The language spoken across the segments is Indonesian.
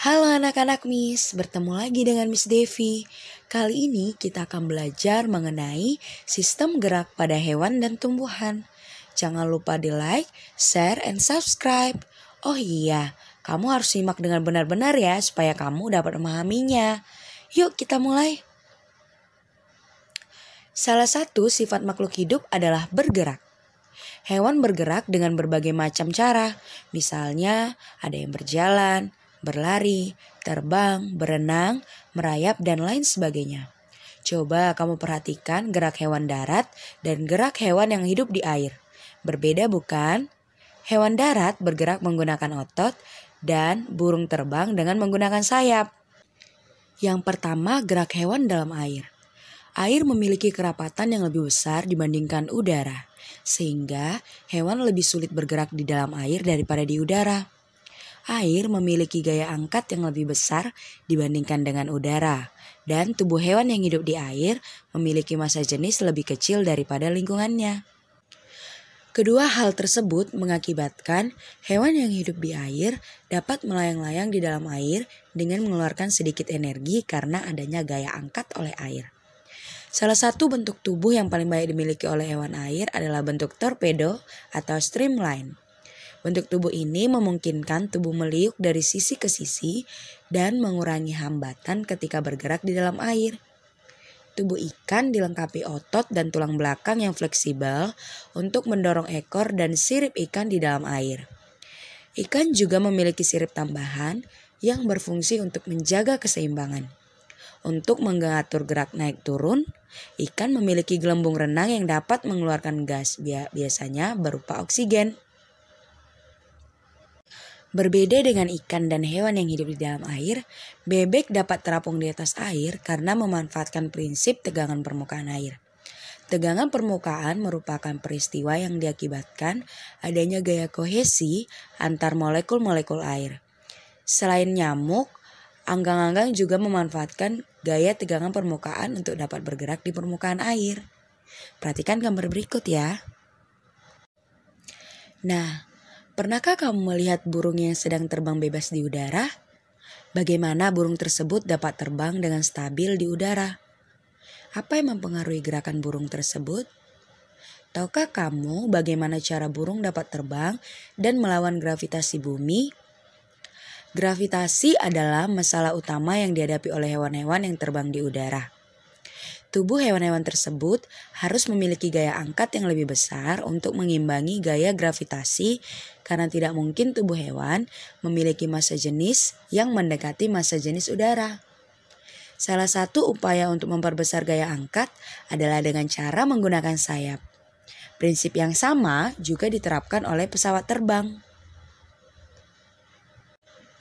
Halo anak-anak Miss, bertemu lagi dengan Miss Devi. Kali ini kita akan belajar mengenai sistem gerak pada hewan dan tumbuhan. Jangan lupa di like, share, and subscribe. Oh iya, kamu harus simak dengan benar-benar ya supaya kamu dapat memahaminya. Yuk kita mulai. Salah satu sifat makhluk hidup adalah bergerak. Hewan bergerak dengan berbagai macam cara, misalnya ada yang berjalan, berlari, terbang, berenang, merayap, dan lain sebagainya. Coba kamu perhatikan gerak hewan darat dan gerak hewan yang hidup di air. Berbeda bukan? Hewan darat bergerak menggunakan otot dan burung terbang dengan menggunakan sayap. Yang pertama, gerak hewan dalam air. Air memiliki kerapatan yang lebih besar dibandingkan udara, sehingga hewan lebih sulit bergerak di dalam air daripada di udara air memiliki gaya angkat yang lebih besar dibandingkan dengan udara, dan tubuh hewan yang hidup di air memiliki masa jenis lebih kecil daripada lingkungannya. Kedua hal tersebut mengakibatkan hewan yang hidup di air dapat melayang-layang di dalam air dengan mengeluarkan sedikit energi karena adanya gaya angkat oleh air. Salah satu bentuk tubuh yang paling banyak dimiliki oleh hewan air adalah bentuk torpedo atau streamline. Bentuk tubuh ini memungkinkan tubuh meliuk dari sisi ke sisi dan mengurangi hambatan ketika bergerak di dalam air. Tubuh ikan dilengkapi otot dan tulang belakang yang fleksibel untuk mendorong ekor dan sirip ikan di dalam air. Ikan juga memiliki sirip tambahan yang berfungsi untuk menjaga keseimbangan. Untuk mengatur gerak naik turun, ikan memiliki gelembung renang yang dapat mengeluarkan gas biasanya berupa oksigen. Berbeda dengan ikan dan hewan yang hidup di dalam air, bebek dapat terapung di atas air karena memanfaatkan prinsip tegangan permukaan air. Tegangan permukaan merupakan peristiwa yang diakibatkan adanya gaya kohesi antar molekul-molekul air. Selain nyamuk, anggang-anggang juga memanfaatkan gaya tegangan permukaan untuk dapat bergerak di permukaan air. Perhatikan gambar berikut ya. Nah, Pernahkah kamu melihat burung yang sedang terbang bebas di udara? Bagaimana burung tersebut dapat terbang dengan stabil di udara? Apa yang mempengaruhi gerakan burung tersebut? Tahukah kamu bagaimana cara burung dapat terbang dan melawan gravitasi bumi? Gravitasi adalah masalah utama yang dihadapi oleh hewan-hewan yang terbang di udara. Tubuh hewan-hewan tersebut harus memiliki gaya angkat yang lebih besar untuk mengimbangi gaya gravitasi karena tidak mungkin tubuh hewan memiliki massa jenis yang mendekati massa jenis udara. Salah satu upaya untuk memperbesar gaya angkat adalah dengan cara menggunakan sayap. Prinsip yang sama juga diterapkan oleh pesawat terbang.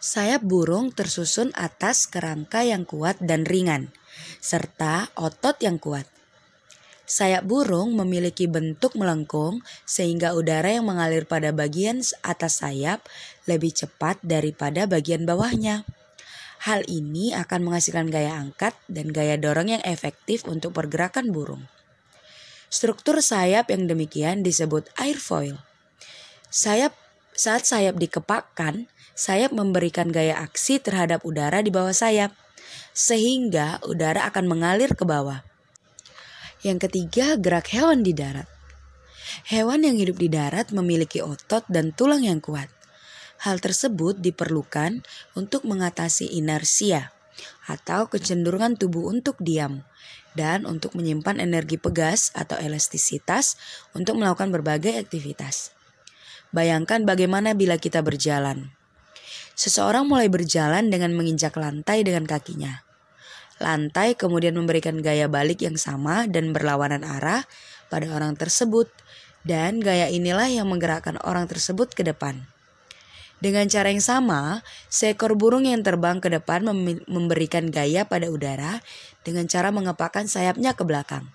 Sayap burung tersusun atas kerangka yang kuat dan ringan serta otot yang kuat. Sayap burung memiliki bentuk melengkung sehingga udara yang mengalir pada bagian atas sayap lebih cepat daripada bagian bawahnya. Hal ini akan menghasilkan gaya angkat dan gaya dorong yang efektif untuk pergerakan burung. Struktur sayap yang demikian disebut airfoil. Sayap saat sayap dikepakkan, sayap memberikan gaya aksi terhadap udara di bawah sayap sehingga udara akan mengalir ke bawah. Yang ketiga, gerak hewan di darat. Hewan yang hidup di darat memiliki otot dan tulang yang kuat. Hal tersebut diperlukan untuk mengatasi inersia atau kecenderungan tubuh untuk diam dan untuk menyimpan energi pegas atau elastisitas untuk melakukan berbagai aktivitas. Bayangkan bagaimana bila kita berjalan seseorang mulai berjalan dengan menginjak lantai dengan kakinya. Lantai kemudian memberikan gaya balik yang sama dan berlawanan arah pada orang tersebut, dan gaya inilah yang menggerakkan orang tersebut ke depan. Dengan cara yang sama, seekor burung yang terbang ke depan memberikan gaya pada udara dengan cara mengepakkan sayapnya ke belakang.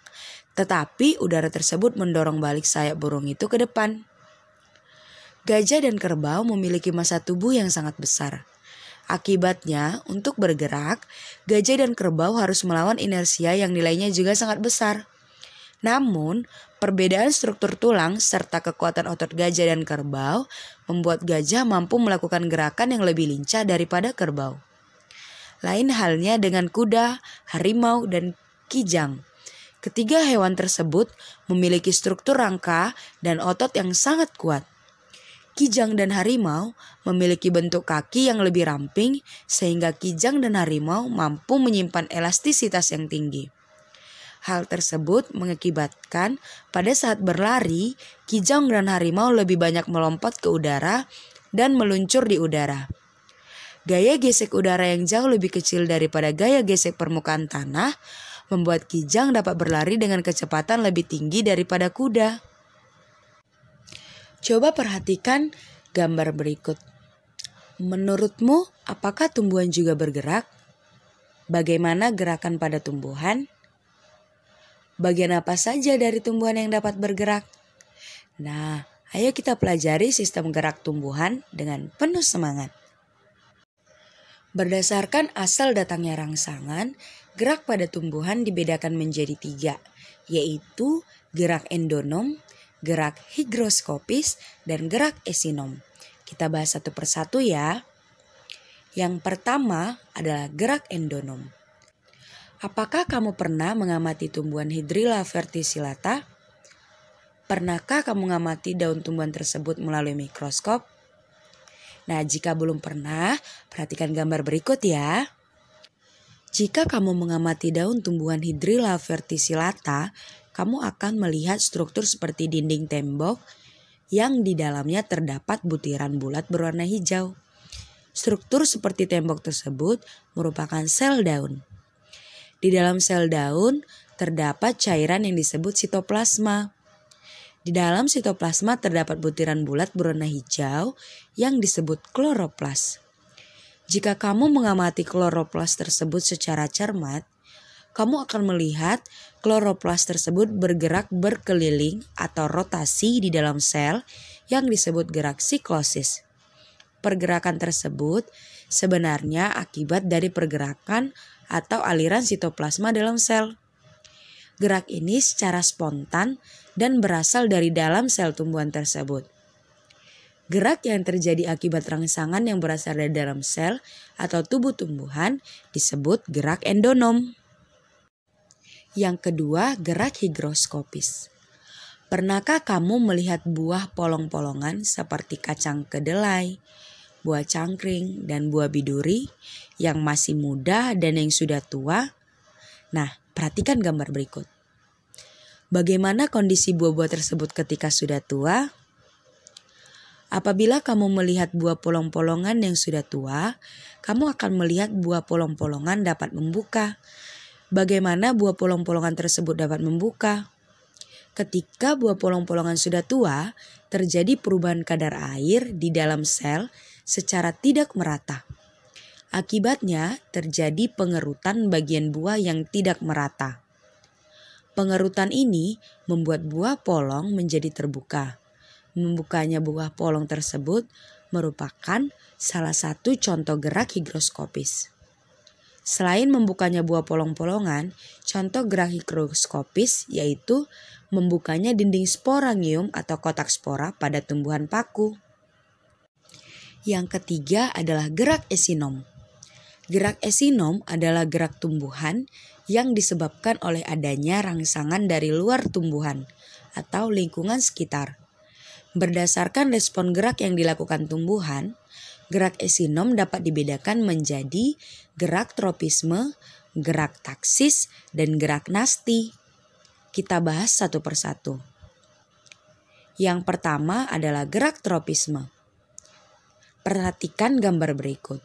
Tetapi udara tersebut mendorong balik sayap burung itu ke depan. Gajah dan kerbau memiliki masa tubuh yang sangat besar. Akibatnya, untuk bergerak, gajah dan kerbau harus melawan inersia yang nilainya juga sangat besar. Namun, perbedaan struktur tulang serta kekuatan otot gajah dan kerbau membuat gajah mampu melakukan gerakan yang lebih lincah daripada kerbau. Lain halnya dengan kuda, harimau, dan kijang. Ketiga hewan tersebut memiliki struktur rangka dan otot yang sangat kuat. Kijang dan harimau memiliki bentuk kaki yang lebih ramping sehingga kijang dan harimau mampu menyimpan elastisitas yang tinggi. Hal tersebut mengakibatkan pada saat berlari, kijang dan harimau lebih banyak melompat ke udara dan meluncur di udara. Gaya gesek udara yang jauh lebih kecil daripada gaya gesek permukaan tanah membuat kijang dapat berlari dengan kecepatan lebih tinggi daripada kuda. Coba perhatikan gambar berikut. Menurutmu, apakah tumbuhan juga bergerak? Bagaimana gerakan pada tumbuhan? Bagian apa saja dari tumbuhan yang dapat bergerak? Nah, ayo kita pelajari sistem gerak tumbuhan dengan penuh semangat. Berdasarkan asal datangnya rangsangan, gerak pada tumbuhan dibedakan menjadi tiga, yaitu gerak endonom, gerak higroskopis, dan gerak esinom. Kita bahas satu persatu ya. Yang pertama adalah gerak endonom. Apakah kamu pernah mengamati tumbuhan Hydrilla verticillata? Pernahkah kamu mengamati daun tumbuhan tersebut melalui mikroskop? Nah, jika belum pernah, perhatikan gambar berikut ya. Jika kamu mengamati daun tumbuhan Hydrilla verticillata kamu akan melihat struktur seperti dinding tembok yang di dalamnya terdapat butiran bulat berwarna hijau. Struktur seperti tembok tersebut merupakan sel daun. Di dalam sel daun terdapat cairan yang disebut sitoplasma. Di dalam sitoplasma terdapat butiran bulat berwarna hijau yang disebut kloroplas. Jika kamu mengamati kloroplas tersebut secara cermat, kamu akan melihat kloroplas tersebut bergerak berkeliling atau rotasi di dalam sel yang disebut gerak siklosis. Pergerakan tersebut sebenarnya akibat dari pergerakan atau aliran sitoplasma dalam sel. Gerak ini secara spontan dan berasal dari dalam sel tumbuhan tersebut. Gerak yang terjadi akibat rangsangan yang berasal dari dalam sel atau tubuh tumbuhan disebut gerak endonom. Yang kedua, gerak higroskopis. Pernahkah kamu melihat buah polong-polongan seperti kacang kedelai, buah cangkring, dan buah biduri yang masih muda dan yang sudah tua? Nah, perhatikan gambar berikut. Bagaimana kondisi buah-buah tersebut ketika sudah tua? Apabila kamu melihat buah polong-polongan yang sudah tua, kamu akan melihat buah polong-polongan dapat membuka, bagaimana buah polong-polongan tersebut dapat membuka. Ketika buah polong-polongan sudah tua, terjadi perubahan kadar air di dalam sel secara tidak merata. Akibatnya, terjadi pengerutan bagian buah yang tidak merata. Pengerutan ini membuat buah polong menjadi terbuka. Membukanya buah polong tersebut merupakan salah satu contoh gerak higroskopis. Selain membukanya buah polong-polongan, contoh gerak mikroskopis yaitu membukanya dinding sporangium atau kotak spora pada tumbuhan paku. Yang ketiga adalah gerak esinom. Gerak esinom adalah gerak tumbuhan yang disebabkan oleh adanya rangsangan dari luar tumbuhan atau lingkungan sekitar. Berdasarkan respon gerak yang dilakukan tumbuhan, Gerak esinom dapat dibedakan menjadi gerak tropisme, gerak taksis, dan gerak nasti. Kita bahas satu persatu. Yang pertama adalah gerak tropisme. Perhatikan gambar berikut.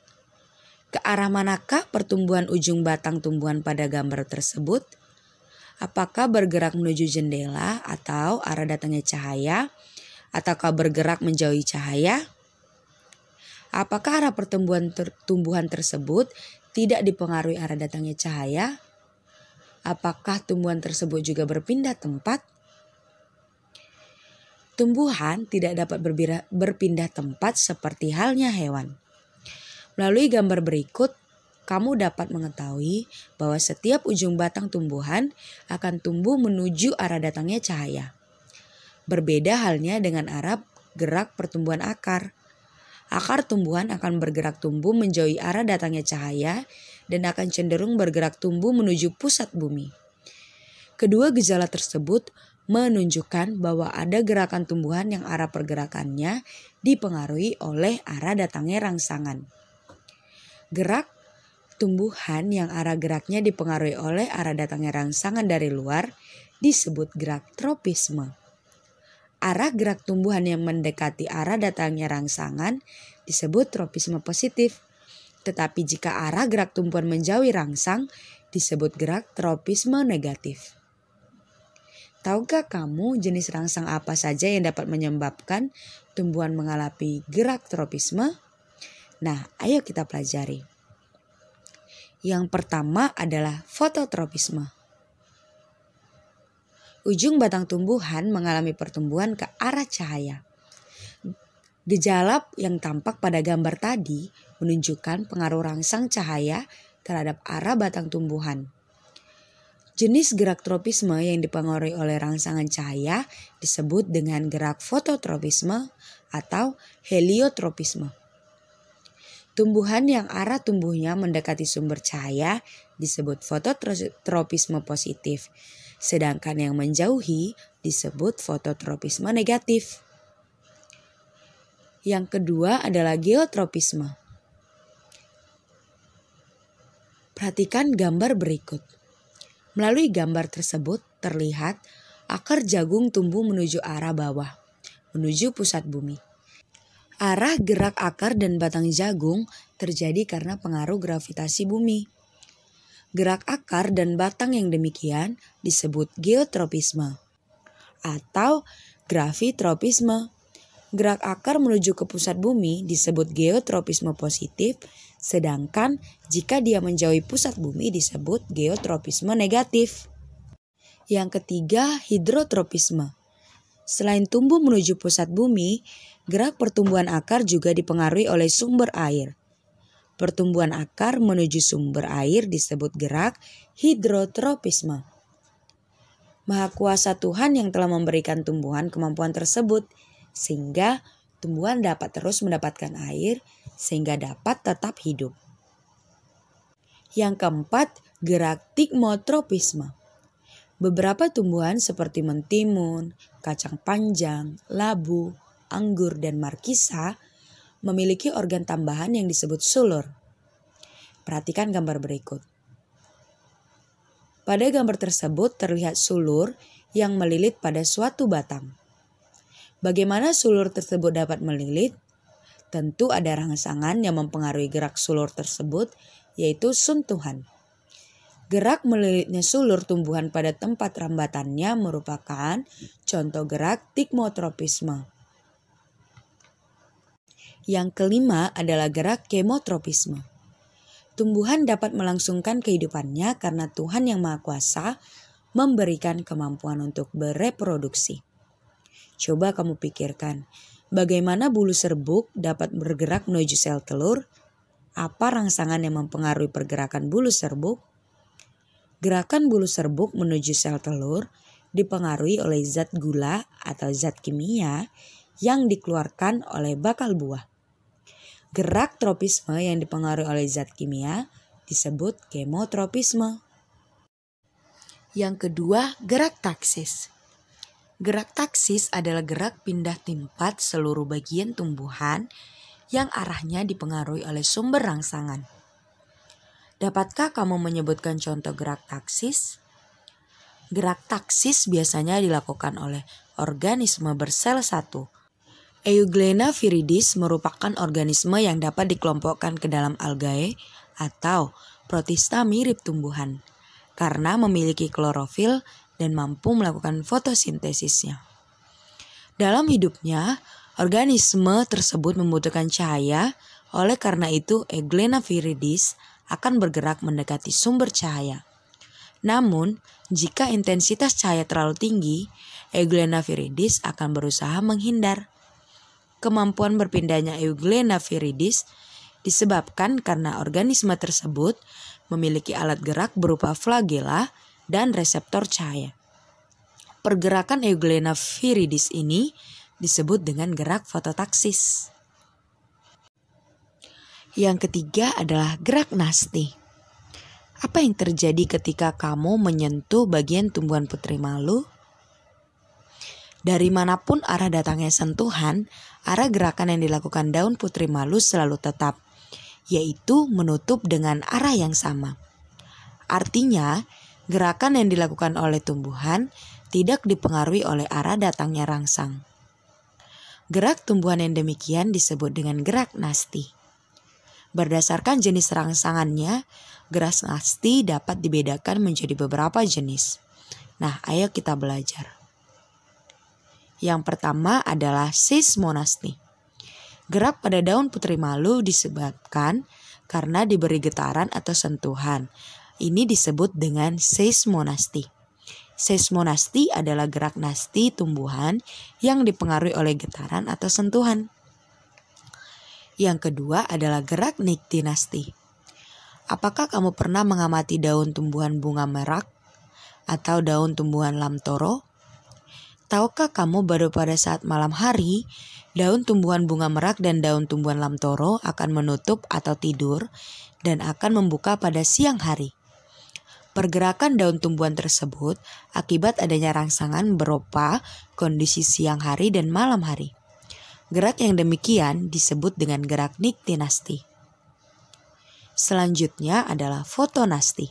Ke arah manakah pertumbuhan ujung batang tumbuhan pada gambar tersebut? Apakah bergerak menuju jendela atau arah datangnya cahaya? Ataukah bergerak menjauhi cahaya? Apakah arah pertumbuhan ter tumbuhan tersebut tidak dipengaruhi arah datangnya cahaya? Apakah tumbuhan tersebut juga berpindah tempat? Tumbuhan tidak dapat berpindah tempat seperti halnya hewan. Melalui gambar berikut, kamu dapat mengetahui bahwa setiap ujung batang tumbuhan akan tumbuh menuju arah datangnya cahaya. Berbeda halnya dengan arah gerak pertumbuhan akar. Akar tumbuhan akan bergerak tumbuh menjauhi arah datangnya cahaya dan akan cenderung bergerak tumbuh menuju pusat bumi. Kedua gejala tersebut menunjukkan bahwa ada gerakan tumbuhan yang arah pergerakannya dipengaruhi oleh arah datangnya rangsangan. Gerak tumbuhan yang arah geraknya dipengaruhi oleh arah datangnya rangsangan dari luar disebut gerak tropisme. Arah gerak tumbuhan yang mendekati arah datangnya rangsangan disebut tropisme positif. Tetapi jika arah gerak tumbuhan menjauhi rangsang, disebut gerak tropisme negatif. Tahukah kamu jenis rangsang apa saja yang dapat menyebabkan tumbuhan mengalami gerak tropisme? Nah, ayo kita pelajari. Yang pertama adalah fototropisme ujung batang tumbuhan mengalami pertumbuhan ke arah cahaya. Gejala yang tampak pada gambar tadi menunjukkan pengaruh rangsang cahaya terhadap arah batang tumbuhan. Jenis gerak tropisme yang dipengaruhi oleh rangsangan cahaya disebut dengan gerak fototropisme atau heliotropisme. Tumbuhan yang arah tumbuhnya mendekati sumber cahaya disebut fototropisme positif sedangkan yang menjauhi disebut fototropisme negatif. Yang kedua adalah geotropisme. Perhatikan gambar berikut. Melalui gambar tersebut terlihat akar jagung tumbuh menuju arah bawah, menuju pusat bumi. Arah gerak akar dan batang jagung terjadi karena pengaruh gravitasi bumi. Gerak akar dan batang yang demikian disebut geotropisme atau gravitropisme. Gerak akar menuju ke pusat bumi disebut geotropisme positif, sedangkan jika dia menjauhi pusat bumi disebut geotropisme negatif. Yang ketiga, hidrotropisme. Selain tumbuh menuju pusat bumi, gerak pertumbuhan akar juga dipengaruhi oleh sumber air, Pertumbuhan akar menuju sumber air disebut gerak hidrotropisme. Maha kuasa Tuhan yang telah memberikan tumbuhan kemampuan tersebut sehingga tumbuhan dapat terus mendapatkan air sehingga dapat tetap hidup. Yang keempat, gerak tigmotropisme. Beberapa tumbuhan seperti mentimun, kacang panjang, labu, anggur, dan markisa memiliki organ tambahan yang disebut sulur. Perhatikan gambar berikut. Pada gambar tersebut terlihat sulur yang melilit pada suatu batang. Bagaimana sulur tersebut dapat melilit? Tentu ada rangsangan yang mempengaruhi gerak sulur tersebut, yaitu sentuhan. Gerak melilitnya sulur tumbuhan pada tempat rambatannya merupakan contoh gerak tikmotropisme. Yang kelima adalah gerak kemotropisme. Tumbuhan dapat melangsungkan kehidupannya karena Tuhan yang Maha Kuasa memberikan kemampuan untuk bereproduksi. Coba kamu pikirkan, bagaimana bulu serbuk dapat bergerak menuju sel telur? Apa rangsangan yang mempengaruhi pergerakan bulu serbuk? Gerakan bulu serbuk menuju sel telur dipengaruhi oleh zat gula atau zat kimia yang dikeluarkan oleh bakal buah. Gerak tropisme yang dipengaruhi oleh zat kimia disebut kemotropisme. Yang kedua, gerak taksis. Gerak taksis adalah gerak pindah tempat seluruh bagian tumbuhan yang arahnya dipengaruhi oleh sumber rangsangan. Dapatkah kamu menyebutkan contoh gerak taksis? Gerak taksis biasanya dilakukan oleh organisme bersel satu Euglena viridis merupakan organisme yang dapat dikelompokkan ke dalam algae atau protista mirip tumbuhan karena memiliki klorofil dan mampu melakukan fotosintesisnya. Dalam hidupnya, organisme tersebut membutuhkan cahaya, oleh karena itu Euglena viridis akan bergerak mendekati sumber cahaya. Namun, jika intensitas cahaya terlalu tinggi, Euglena viridis akan berusaha menghindar kemampuan berpindahnya Euglena viridis disebabkan karena organisme tersebut memiliki alat gerak berupa flagela dan reseptor cahaya. Pergerakan Euglena viridis ini disebut dengan gerak fototaksis. Yang ketiga adalah gerak nasti. Apa yang terjadi ketika kamu menyentuh bagian tumbuhan putri malu? Dari manapun arah datangnya sentuhan, arah gerakan yang dilakukan daun putri malu selalu tetap, yaitu menutup dengan arah yang sama. Artinya, gerakan yang dilakukan oleh tumbuhan tidak dipengaruhi oleh arah datangnya rangsang. Gerak tumbuhan yang demikian disebut dengan gerak nasti. Berdasarkan jenis rangsangannya, gerak nasti dapat dibedakan menjadi beberapa jenis. Nah, ayo kita belajar. Yang pertama adalah seismonasti. Gerak pada daun putri malu disebabkan karena diberi getaran atau sentuhan. Ini disebut dengan seismonasti. Seismonasti adalah gerak nasti tumbuhan yang dipengaruhi oleh getaran atau sentuhan. Yang kedua adalah gerak niktinasti. Apakah kamu pernah mengamati daun tumbuhan bunga merak atau daun tumbuhan lamtoro? Tahukah kamu baru pada saat malam hari, daun tumbuhan bunga merak dan daun tumbuhan lamtoro akan menutup atau tidur dan akan membuka pada siang hari. Pergerakan daun tumbuhan tersebut akibat adanya rangsangan berupa kondisi siang hari dan malam hari. Gerak yang demikian disebut dengan gerak niktinasti. Selanjutnya adalah fotonasti.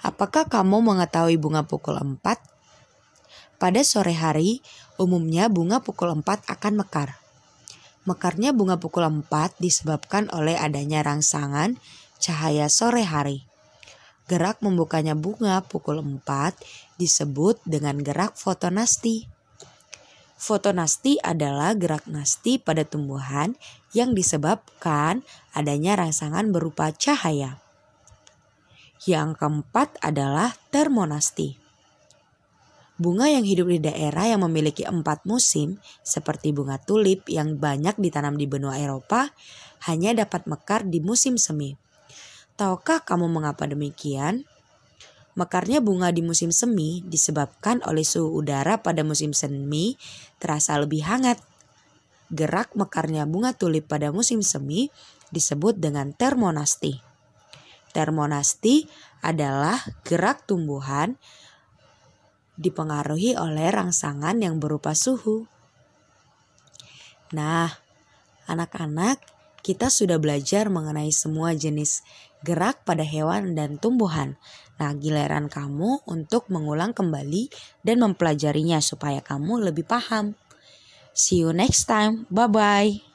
Apakah kamu mengetahui bunga pukul 4 pada sore hari, umumnya bunga pukul 4 akan mekar. Mekarnya bunga pukul 4 disebabkan oleh adanya rangsangan cahaya sore hari. Gerak membukanya bunga pukul 4 disebut dengan gerak fotonasti. Fotonasti adalah gerak nasti pada tumbuhan yang disebabkan adanya rangsangan berupa cahaya. Yang keempat adalah termonasti. Bunga yang hidup di daerah yang memiliki empat musim, seperti bunga tulip yang banyak ditanam di benua Eropa, hanya dapat mekar di musim semi. Tahukah kamu mengapa demikian? Mekarnya bunga di musim semi disebabkan oleh suhu udara pada musim semi terasa lebih hangat. Gerak mekarnya bunga tulip pada musim semi disebut dengan termonasti. Termonasti adalah gerak tumbuhan dipengaruhi oleh rangsangan yang berupa suhu. Nah, anak-anak, kita sudah belajar mengenai semua jenis gerak pada hewan dan tumbuhan. Nah, giliran kamu untuk mengulang kembali dan mempelajarinya supaya kamu lebih paham. See you next time. Bye bye.